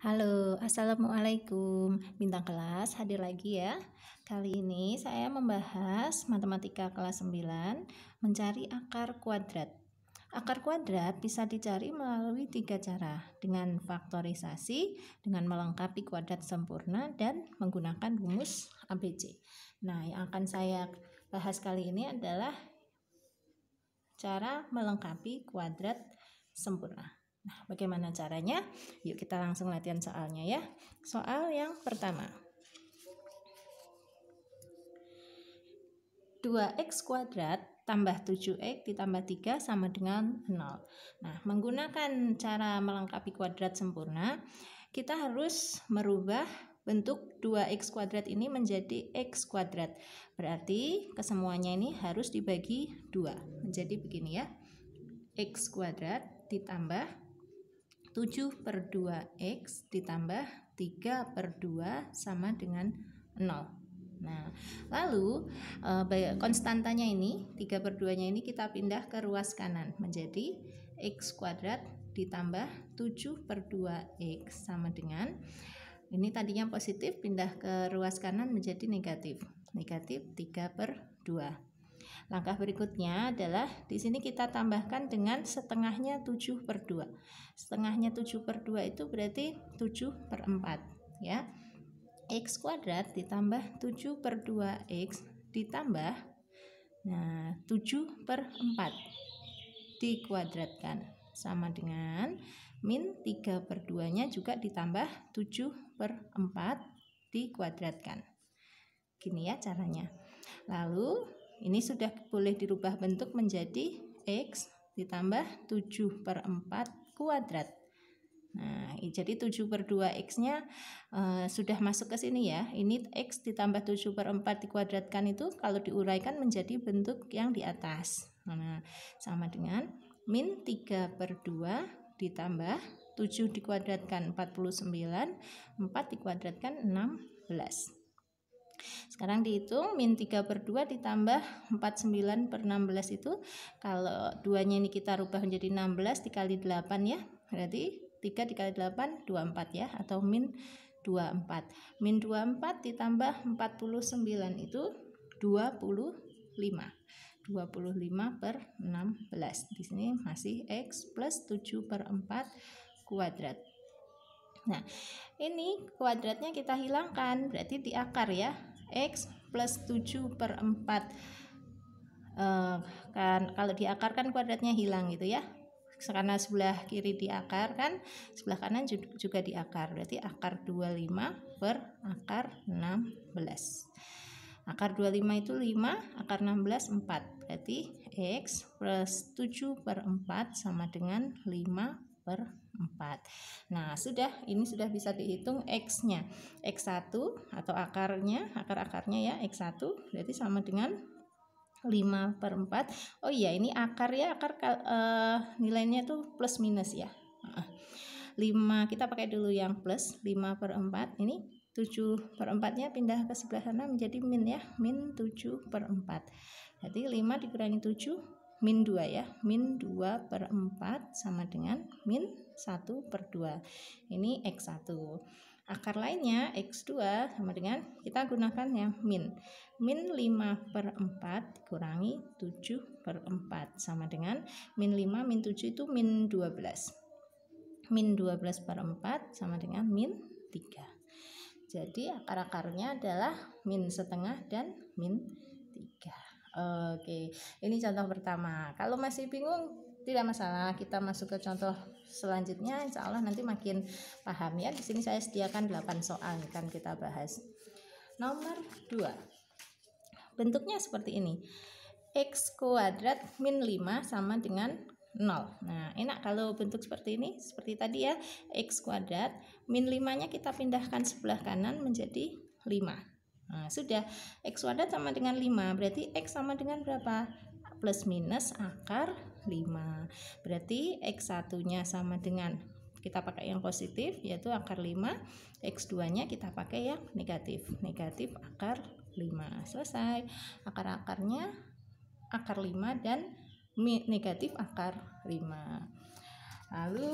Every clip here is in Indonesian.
Halo, Assalamualaikum Bintang kelas hadir lagi ya Kali ini saya membahas matematika kelas 9 Mencari akar kuadrat Akar kuadrat bisa dicari melalui tiga cara Dengan faktorisasi, dengan melengkapi kuadrat sempurna Dan menggunakan rumus ABC Nah yang akan saya bahas kali ini adalah Cara melengkapi kuadrat sempurna Nah, bagaimana caranya? Yuk kita langsung latihan soalnya ya. Soal yang pertama. 2x kuadrat tambah 7x ditambah 3 sama dengan 0. Nah, menggunakan cara melengkapi kuadrat sempurna, kita harus merubah bentuk 2x kuadrat ini menjadi x kuadrat. Berarti kesemuanya ini harus dibagi 2. Menjadi begini ya. x kuadrat ditambah 7 per 2x ditambah 3 per 2 sama dengan 0 Nah, lalu e, eh, konstantanya ini 3 per 2 nya ini kita pindah ke ruas kanan menjadi x kuadrat ditambah 7 per 2x sama dengan ini tadinya positif pindah ke ruas kanan menjadi negatif negatif 3 per 2 Langkah berikutnya adalah di sini kita tambahkan dengan setengahnya 7 per 2. Setengahnya 7 per 2 itu berarti 7 per 4 ya. X kuadrat ditambah 7 per 2X ditambah nah 7 per 4 dikuadratkan sama dengan min 3 per 2 nya juga ditambah 7 per 4 dikuadratkan gini ya caranya lalu ini sudah boleh dirubah bentuk menjadi X ditambah 7 per 4 kuadrat. Nah, jadi 7 per 2 X-nya uh, sudah masuk ke sini ya. Ini X ditambah 7 per 4 dikuadratkan itu kalau diuraikan menjadi bentuk yang di atas. Nah, sama dengan min 3 per 2 ditambah 7 dikuadratkan 49, 4 dikuadratkan 16. Sekarang dihitung min 3 per 2 ditambah 49 per 16 itu kalau duanya ini kita rubah menjadi 16 dikali 8 ya. Berarti 3 dikali 8 24 ya atau min 24. Min 24 ditambah 49 itu 25. 25 per 16 di sini masih X plus 7 per 4 kuadrat Nah ini kuadratnya kita hilangkan berarti di akar ya X plus 7 per 4 e, eh, kan kalau diakarkan kuadratnya hilang gitu ya karena sebelah kiri diakar kan sebelah kanan juga diakar berarti akar 25 per akar 16 akar 25 itu 5 akar 16 4 berarti X plus 7 per 4 sama dengan 5 per 4. Nah, sudah ini sudah bisa dihitung x-nya. x1 atau akarnya, akar-akarnya ya x1 berarti sama dengan 5 per 4 oh iya ini akar ya akar uh, nilainya tuh plus minus ya 5 kita pakai dulu yang plus 5 per 4 ini 7 per 4 nya pindah ke sebelah sana menjadi min ya min 7 per 4 jadi 5 dikurangi 7 min 2 ya min 2 per 4 sama dengan min 1 per 2 ini x1 akar lainnya x2 sama dengan kita gunakan yang min min 5 per 4 dikurangi 7 per 4 sama dengan min 5 min 7 itu min 12 min 12 per 4 sama dengan min 3 jadi akar-akarnya adalah min setengah dan min 3 Oke, ini contoh pertama. Kalau masih bingung, tidak masalah. Kita masuk ke contoh selanjutnya. Insya Allah nanti makin paham ya. Di sini saya sediakan 8 soal yang akan kita bahas. Nomor 2. Bentuknya seperti ini. X kuadrat min 5 sama dengan 0. Nah, enak kalau bentuk seperti ini. Seperti tadi ya. X kuadrat min 5-nya kita pindahkan sebelah kanan menjadi 5. Nah, sudah X kuadrat sama dengan 5 Berarti X sama dengan berapa? Plus minus akar 5 Berarti X satunya sama dengan Kita pakai yang positif yaitu akar 5 X 2 nya kita pakai yang negatif Negatif akar 5 Selesai Akar-akarnya akar 5 dan negatif akar 5 Lalu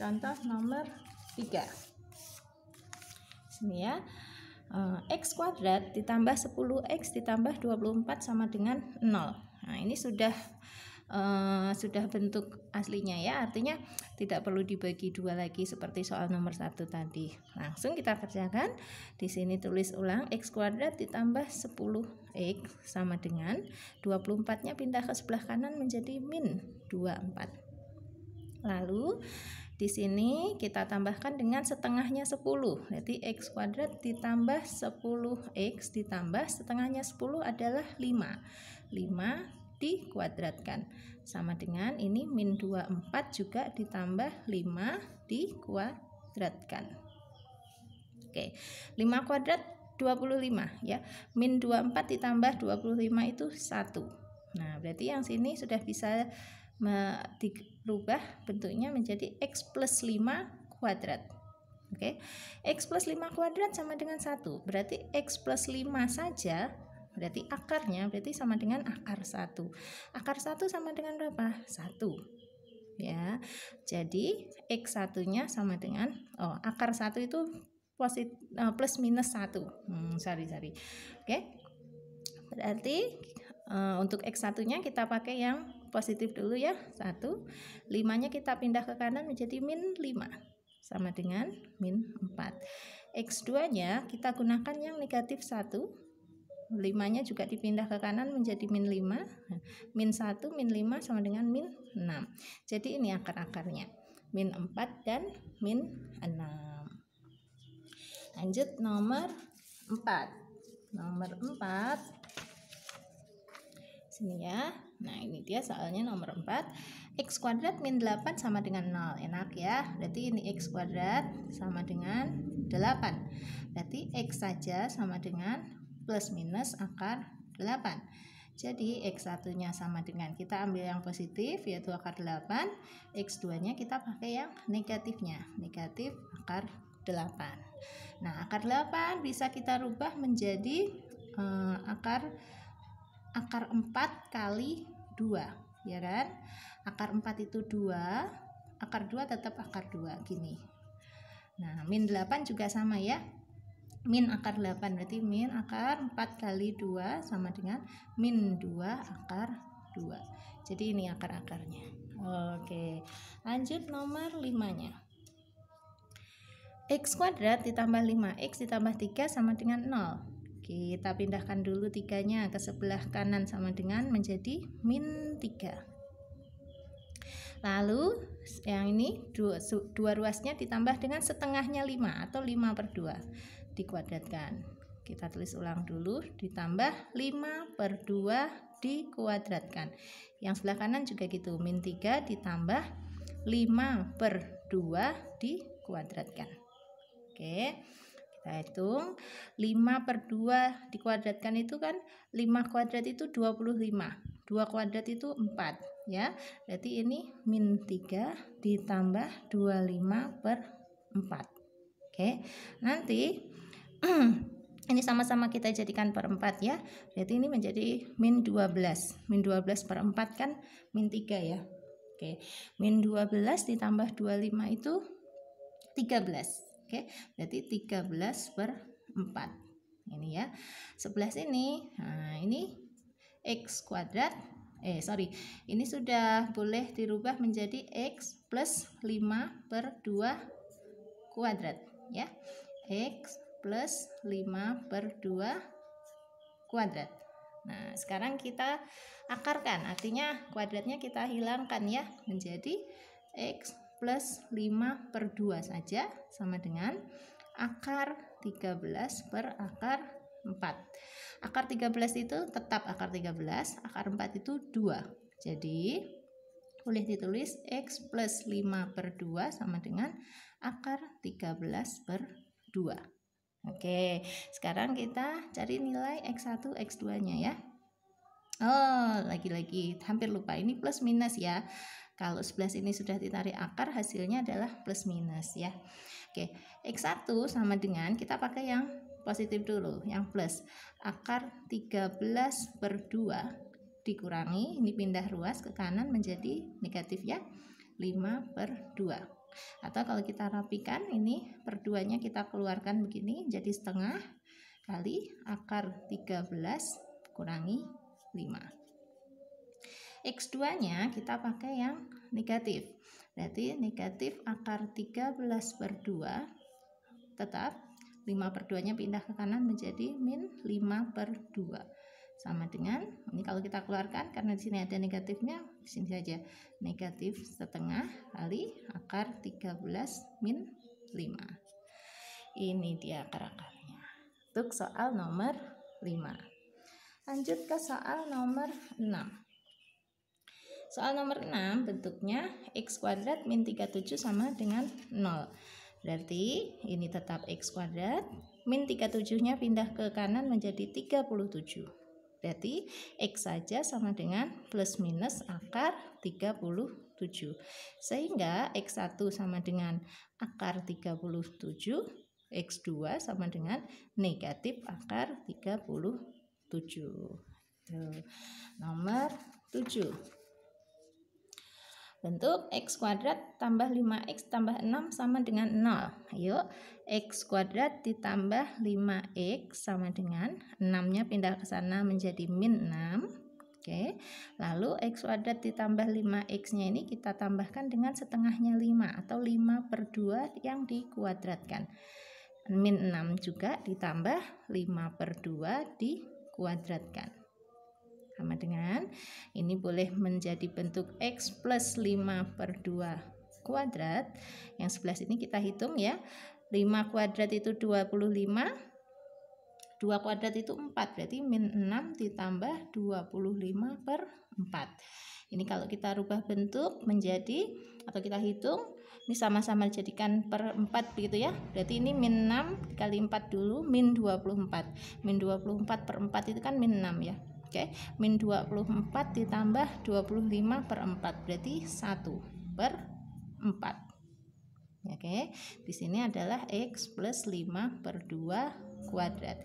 contoh nomor 3 Sini ya Eh, x kuadrat ditambah 10X ditambah 24 sama dengan 0 nah ini sudah uh, sudah bentuk aslinya ya artinya tidak perlu dibagi dua lagi seperti soal nomor satu tadi langsung kita kerjakan di sini tulis ulang x kuadrat ditambah 10x sama dengan 24 nya pindah ke sebelah kanan menjadi min 24 lalu di sini kita tambahkan dengan setengahnya 10. Jadi X kuadrat ditambah 10X ditambah setengahnya 10 adalah 5. 5 dikuadratkan. Sama dengan ini min 24 juga ditambah 5 dikuadratkan. Oke, 5 kuadrat 25 ya. Min 24 ditambah 25 itu 1. Nah, berarti yang sini sudah bisa rubah bentuknya menjadi X plus 5 kuadrat. Oke, okay? X plus 5 kuadrat sama dengan 1. Berarti X plus 5 saja, berarti akarnya berarti sama dengan akar 1. Akar 1 sama dengan berapa? 1 ya. Jadi x satunya sama dengan oh akar 1 itu positif, uh, eh, plus minus 1. Hmm, sorry sorry. Oke. Okay. Berarti uh, untuk x satunya kita pakai yang positif dulu ya. 1. 5-nya kita pindah ke kanan menjadi min 5 sama dengan min 4. X2-nya kita gunakan yang negatif 1. 5-nya juga dipindah ke kanan menjadi min 5. Min 1, min 5 sama dengan min 6. Jadi ini akar-akarnya. Min 4 dan min 6. Lanjut nomor 4. Nomor 4 sini ya. Nah, ini dia soalnya nomor 4. X kuadrat min 8 sama dengan 0. Enak ya. Berarti ini X kuadrat sama dengan 8. Berarti X saja sama dengan plus minus akar 8. Jadi x satunya sama dengan kita ambil yang positif yaitu akar 8. X2-nya kita pakai yang negatifnya. Negatif akar 8. Nah, akar 8 bisa kita rubah menjadi uh, akar akar 4 kali 2 ya kan akar 4 itu 2 akar 2 tetap akar 2 gini nah min 8 juga sama ya min akar 8 berarti min akar 4 kali 2 sama dengan min 2 akar 2 jadi ini akar-akarnya oke lanjut nomor 5 nya x kuadrat ditambah 5x ditambah 3 sama dengan 0 kita pindahkan dulu tiganya ke sebelah kanan sama dengan menjadi min 3. Lalu yang ini dua, dua ruasnya ditambah dengan setengahnya 5 atau 5 per 2 dikuadratkan. Kita tulis ulang dulu, ditambah 5 per 2 dikuadratkan. Yang sebelah kanan juga gitu, min 3 ditambah 5 per 2 dikuadratkan. Oke. Kita hitung 5 per 2 dikuadratkan itu kan 5 kuadrat itu 25 2 kuadrat itu 4 ya Berarti ini min 3 ditambah 25 per 4 Oke nanti ini sama-sama kita jadikan per 4 ya Berarti ini menjadi min 12 Min 12 per 4 kan min 3 ya Oke min 12 ditambah 25 itu 13 Oke, berarti 13 per 4. Ini ya. 11 ini, nah ini X kuadrat, eh sorry, ini sudah boleh dirubah menjadi X plus 5 per 2 kuadrat. Ya, X plus 5 per 2 kuadrat. Nah, sekarang kita akarkan, artinya kuadratnya kita hilangkan ya, menjadi X plus 5 per 2 saja sama dengan akar 13 per akar 4 akar 13 itu tetap akar 13 akar 4 itu 2 jadi boleh ditulis X plus 5 per 2 sama dengan akar 13 per 2 Oke, sekarang kita cari nilai X1, X2-nya ya. Oh, lagi-lagi hampir lupa. Ini plus minus ya. Kalau 11 ini sudah ditarik akar, hasilnya adalah plus minus ya. Oke, X1 sama dengan kita pakai yang positif dulu, yang plus. Akar 13 per 2 dikurangi, ini pindah ruas ke kanan menjadi negatif ya, 5 per 2. Atau kalau kita rapikan ini 2-nya kita keluarkan begini jadi setengah kali akar 13 kurangi 5. X2-nya kita pakai yang negatif. Berarti negatif akar 13 per 2 tetap 5 per 2-nya pindah ke kanan menjadi min 5 per 2. Sama dengan, ini kalau kita keluarkan karena di sini ada negatifnya, di sini saja. Negatif setengah kali akar 13 min 5. Ini dia akar-akarnya. Untuk soal nomor 5. Lanjut ke soal nomor 6. Soal nomor 6 bentuknya x kuadrat min 37 sama dengan 0. Berarti ini tetap x kuadrat, min 37-nya pindah ke kanan menjadi 37. Berarti x saja sama dengan plus minus akar 37. Sehingga x1 sama dengan akar 37, x2 sama dengan negatif akar 37. Tuh. Nomor 7. Bentuk X kuadrat tambah 5X tambah 6 sama dengan 0. ayo X kuadrat ditambah 5X sama dengan 6-nya pindah ke sana menjadi min 6. Oke, lalu X kuadrat ditambah 5X-nya ini kita tambahkan dengan setengahnya 5 atau 5 per 2 yang dikuadratkan. Min 6 juga ditambah 5 per 2 dikuadratkan sama dengan ini boleh menjadi bentuk X plus 5 per 2 kuadrat yang sebelah sini kita hitung ya 5 kuadrat itu 25 2 kuadrat itu 4 berarti min 6 ditambah 25 per 4 ini kalau kita rubah bentuk menjadi atau kita hitung ini sama-sama jadikan per 4 begitu ya berarti ini min 6 kali 4 dulu min 24 min 24 per 4 itu kan min 6 ya Oke, min 24 ditambah 25 per 4 berarti 1 per 4. Oke, di sini adalah X plus 5 per 2 kuadrat.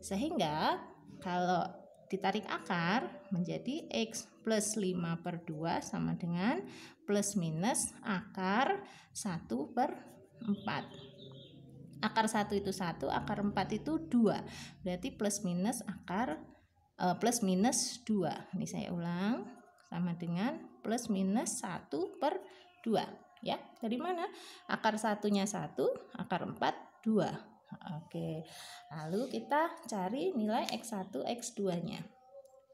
Sehingga kalau ditarik akar menjadi X plus 5 per 2 sama dengan plus minus akar 1 per 4. Akar 1 itu 1, akar 4 itu 2. Berarti plus minus akar Eh, plus minus 2. Ini saya ulang sama dengan plus minus 1 per 2. Ya, dari mana? Akar satunya 1, akar 4, 2. Oke, lalu kita cari nilai X1, X2-nya.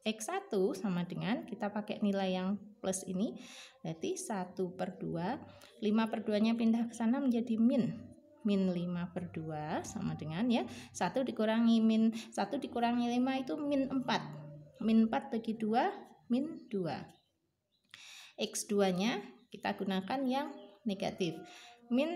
X1 sama dengan kita pakai nilai yang plus ini, berarti 1 per 2. 5 per 2-nya pindah ke sana menjadi min min 5 per 2 sama dengan ya 1 dikurangi min 1 dikurangi 5 itu min 4 min 4 bagi 2 min 2 x 2 nya kita gunakan yang negatif min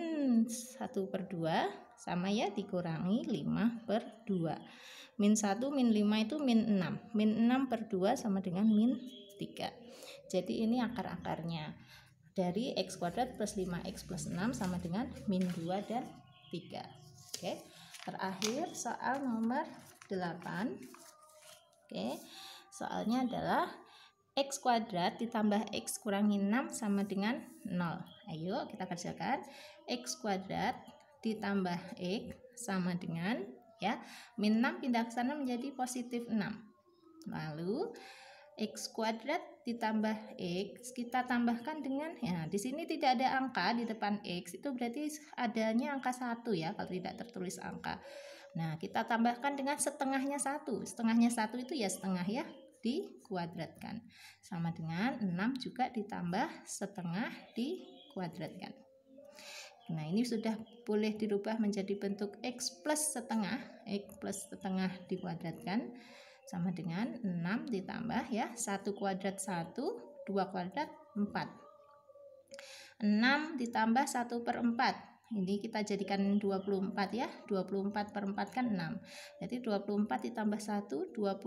1 per 2 sama ya dikurangi 5 per 2 min 1 min 5 itu min 6 min 6 per 2 sama dengan min 3 jadi ini akar-akarnya dari x kuadrat plus 5x plus 6 sama dengan min 2 dan 3. Oke. Terakhir soal nomor 8. Oke. Soalnya adalah X kuadrat ditambah X kurangi 6 sama dengan 0. Ayo kita kerjakan. X kuadrat ditambah X sama dengan ya min 6 pindah ke sana menjadi positif 6. Lalu X kuadrat ditambah X, kita tambahkan dengan, ya di sini tidak ada angka di depan X, itu berarti adanya angka satu ya, kalau tidak tertulis angka. Nah, kita tambahkan dengan setengahnya satu Setengahnya satu itu ya setengah ya, dikuadratkan. Sama dengan 6 juga ditambah setengah dikuadratkan. Nah, ini sudah boleh dirubah menjadi bentuk X plus setengah, X plus setengah dikuadratkan sama dengan 6 ditambah ya 1 kuadrat 1 2 kuadrat 4 6 ditambah 1 per 4 ini kita jadikan 24 ya 24 per 4 kan 6 jadi 24 ditambah 1 25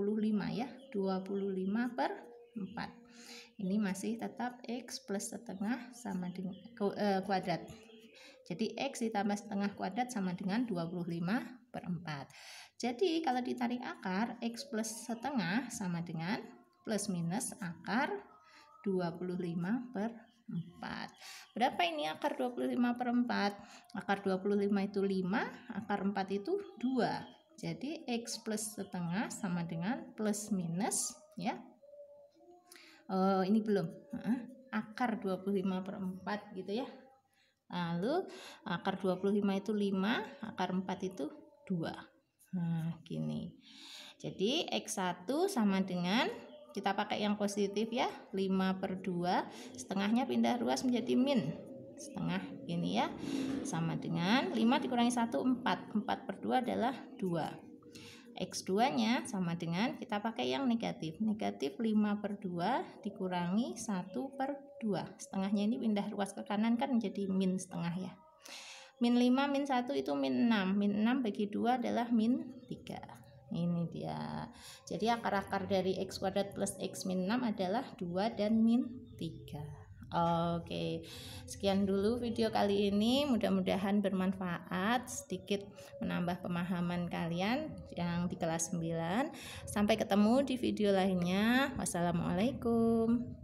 ya 25 per 4 ini masih tetap X plus setengah sama dengan eh, kuadrat jadi X ditambah setengah kuadrat sama dengan 25 per 4. Jadi kalau ditarik akar, X plus setengah sama dengan plus minus akar 25 per 4. Berapa ini akar 25 per 4? Akar 25 itu 5, akar 4 itu 2. Jadi X plus setengah sama dengan plus minus ya. Oh, ini belum. Akar 25 per 4 gitu ya. Lalu akar 25 itu 5, akar 4 itu 2 nah hmm, gini jadi X1 sama dengan kita pakai yang positif ya 5 per 2 setengahnya pindah ruas menjadi min setengah ini ya sama dengan 5 dikurangi 1 4 4 per 2 adalah 2 X2 nya sama dengan kita pakai yang negatif negatif 5 per 2 dikurangi 1 per 2 setengahnya ini pindah ruas ke kanan kan menjadi min setengah ya min 5 min 1 itu min 6 min 6 bagi 2 adalah min 3 ini dia jadi akar-akar dari x kuadrat plus x min 6 adalah 2 dan min 3 Oke, sekian dulu video kali ini. Mudah-mudahan bermanfaat, sedikit menambah pemahaman kalian yang di kelas 9. Sampai ketemu di video lainnya. Wassalamualaikum.